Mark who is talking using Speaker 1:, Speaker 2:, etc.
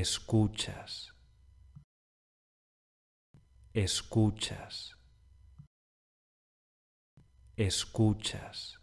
Speaker 1: escuchas, escuchas, escuchas.